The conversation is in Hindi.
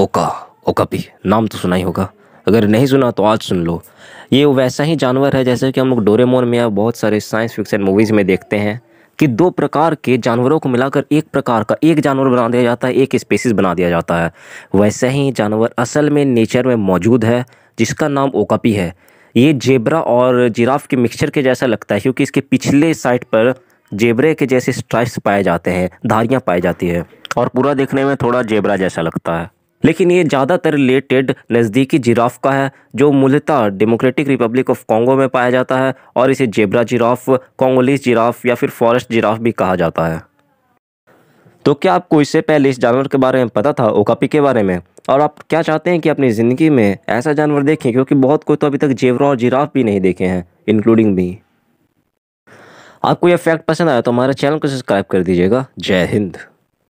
ओका ओकापी नाम तो सुना ही होगा अगर नहीं सुना तो आज सुन लो ये वैसा ही जानवर है जैसे कि हम लोग डोरेमोन में या बहुत सारे साइंस फिक्शन मूवीज़ में देखते हैं कि दो प्रकार के जानवरों को मिलाकर एक प्रकार का एक जानवर बना दिया जाता है एक स्पेसिस बना दिया जाता है वैसे ही जानवर असल में नेचर में मौजूद है जिसका नाम ओकापी है ये जेबरा और जिराफ के मिक्सचर के जैसा लगता है क्योंकि इसके पिछले साइड पर जेबरे के जैसे स्ट्राइप्स पाए जाते हैं धारियाँ पाई जाती है और पूरा देखने में थोड़ा जेबरा जैसा लगता है लेकिन ये ज़्यादातर रिलेटेड नज़दीकी जिराफ का है जो मूलतः डेमोक्रेटिक रिपब्लिक ऑफ कॉन्गो में पाया जाता है और इसे जेबरा जिराफ कॉन्गोलीस जिराफ या फिर फॉरेस्ट जिराफ भी कहा जाता है तो क्या आपको इससे पहले इस जानवर के बारे में पता था ओकापी के बारे में और आप क्या चाहते हैं कि अपनी ज़िंदगी में ऐसा जानवर देखें क्योंकि बहुत कोई तो अभी तक जेवरा और जिराफ भी नहीं देखे हैं इंक्लूडिंग भी आपको यह फैक्ट पसंद आया तो हमारे चैनल को सब्सक्राइब कर दीजिएगा जय हिंद